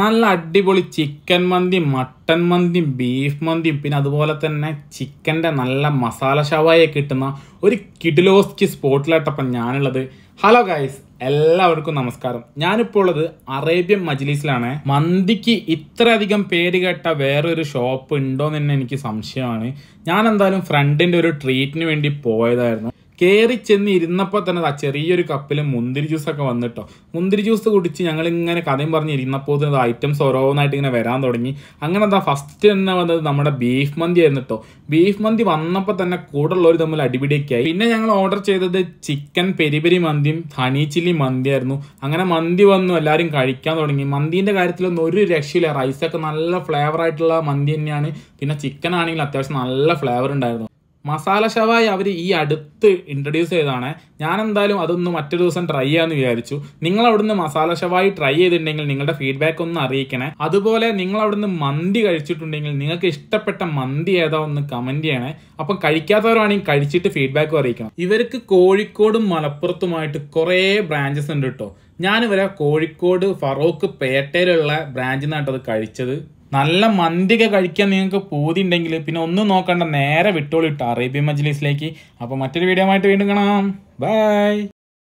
നല്ല അടിപൊളി ചിക്കൻ മന്തിയും മട്ടൻ മന്തിയും ബീഫ് മന്തിയും പിന്നെ അതുപോലെ തന്നെ ചിക്കൻ്റെ നല്ല മസാല ഷവായ കിട്ടുന്ന ഒരു കിഡിലോസ്കി സ്പോട്ടിലായിട്ടപ്പം ഞാനുള്ളത് ഹലോ ഗായ്സ് എല്ലാവർക്കും നമസ്കാരം ഞാനിപ്പോൾ ഉള്ളത് അറേബ്യൻ മജ്ലീസിലാണ് മന്തിക്ക് ഇത്രയധികം പേര് കേട്ട വേറൊരു ഷോപ്പ് ഉണ്ടോ എന്ന് എനിക്ക് സംശയമാണ് ഞാൻ എന്തായാലും ഫ്രണ്ടിൻ്റെ ഒരു ട്രീറ്റിന് വേണ്ടി പോയതായിരുന്നു കയറി ചെന്ന് ഇരുന്നപ്പോൾ തന്നെ ആ ചെറിയൊരു കപ്പിൽ മുന്തിരി ജ്യൂസൊക്കെ വന്നിട്ടോ മുന്തിരി ജ്യൂസ് കുടിച്ച് ഞങ്ങൾ ഇങ്ങനെ കഥയും പറഞ്ഞ് ഇരുന്നപ്പോൾ തന്നെ ഐറ്റംസ് ഓരോന്നായിട്ട് ഇങ്ങനെ വരാൻ തുടങ്ങി അങ്ങനെ എന്താ ഫസ്റ്റ് തന്നെ വന്നത് നമ്മുടെ ബീഫ് മന്തി ആയിരുന്നു കേട്ടോ ബീഫ് മന്തി വന്നപ്പോൾ തന്നെ കൂടുള്ളവർ തമ്മിൽ അടിപിടിയൊക്കെ ആയി പിന്നെ ഞങ്ങൾ ഓർഡർ ചെയ്തത് ചിക്കൻ പെരിപെരി മന്തിയും ഹണി ചില്ലി മന്തിയായിരുന്നു അങ്ങനെ മന്തി വന്നു എല്ലാവരും കഴിക്കാൻ തുടങ്ങി മന്തിൻ്റെ കാര്യത്തിലൊന്നും ഒരു രക്ഷയില്ല റൈസൊക്കെ നല്ല ഫ്ലേവർ ആയിട്ടുള്ള മന്തി തന്നെയാണ് പിന്നെ ചിക്കൻ ആണെങ്കിൽ അത്യാവശ്യം നല്ല ഫ്ലേവർ ഉണ്ടായിരുന്നു മസാല ഷവായി അവർ ഈ അടുത്ത് ഇൻട്രൊഡ്യൂസ് ചെയ്തതാണ് ഞാൻ എന്തായാലും അതൊന്ന് മറ്റൊരു ദിവസം ട്രൈ ചെയ്യാമെന്ന് വിചാരിച്ചു നിങ്ങൾ അവിടുന്ന് മസാല ഷവായി ട്രൈ ചെയ്തിട്ടുണ്ടെങ്കിൽ നിങ്ങളുടെ ഫീഡ്ബാക്ക് ഒന്ന് അറിയിക്കണേ അതുപോലെ നിങ്ങൾ അവിടുന്ന് മന്തി കഴിച്ചിട്ടുണ്ടെങ്കിൽ നിങ്ങൾക്ക് ഇഷ്ടപ്പെട്ട മന്തി ഏതാ ഒന്ന് കമന്റ് ചെയ്യണേ അപ്പം കഴിക്കാത്തവരാണെങ്കിൽ കഴിച്ചിട്ട് ഫീഡ്ബാക്ക് അറിയിക്കണം ഇവർക്ക് കോഴിക്കോടും മലപ്പുറത്തുമായിട്ട് കുറേ ബ്രാഞ്ചസ് ഉണ്ട് കേട്ടോ ഞാനിവരെ കോഴിക്കോട് ഫറോക്ക് പേട്ടയിലുള്ള ബ്രാഞ്ചിൽ നിന്നായിട്ടത് കഴിച്ചത് നല്ല മന്തിക കഴിക്കാൻ നിങ്ങൾക്ക് പൂതിയുണ്ടെങ്കിൽ പിന്നെ ഒന്നും നോക്കണ്ട നേരെ വിട്ടോളിട്ട് അറേബ്യൻ മജ്ലീസിലേക്ക് അപ്പോൾ മറ്റൊരു വീഡിയോ ആയിട്ട് വീണ്ടും കാണാം ബൈ